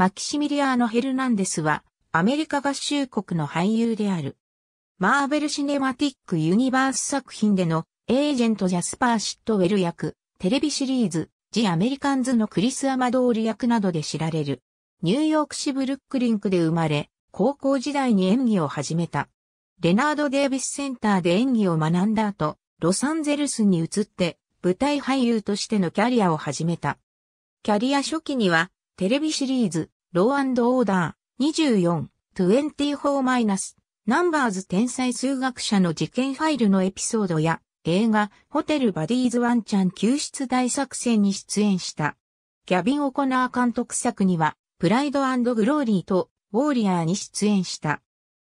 マキシミリアーノ・ヘルナンデスは、アメリカ合衆国の俳優である。マーベル・シネマティック・ユニバース作品での、エージェント・ジャスパー・シットウェル役、テレビシリーズ、ジ・アメリカンズのクリス・アマドール役などで知られる。ニューヨーク市ブルックリンクで生まれ、高校時代に演技を始めた。レナード・デイビスセンターで演技を学んだ後、ロサンゼルスに移って、舞台俳優としてのキャリアを始めた。キャリア初期には、テレビシリーズ、ローオーダー24、24-、ナンバーズ天才数学者の事件ファイルのエピソードや、映画、ホテルバディーズワンちゃん救出大作戦に出演した。ギャビン・オコナー監督作には、プライドグローリーと、ウォーリアーに出演した。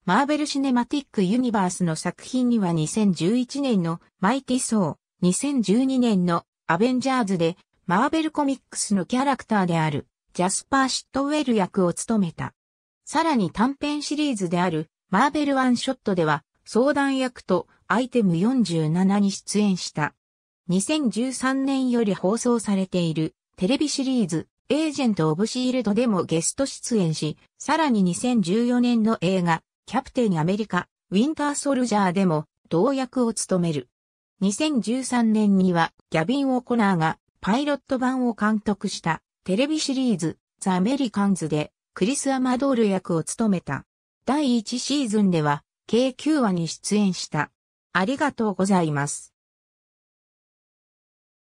マーベル・シネマティック・ユニバースの作品には2011年のマイティ・ソー、2012年のアベンジャーズで、マーベル・コミックスのキャラクターであるジャスパー・シットウェル役を務めた。さらに短編シリーズであるマーベル・ワンショットでは相談役とアイテム47に出演した。2013年より放送されているテレビシリーズエージェント・オブ・シールドでもゲスト出演し、さらに2014年の映画キャプテン・アメリカ・ウィンター・ソルジャーでも同役を務める。2013年にはギャビン・オコナーがパイロット版を監督したテレビシリーズ、ザ・アメリカンズで、クリス・アマドール役を務めた。第1シーズンでは、計9話に出演した。ありがとうございます。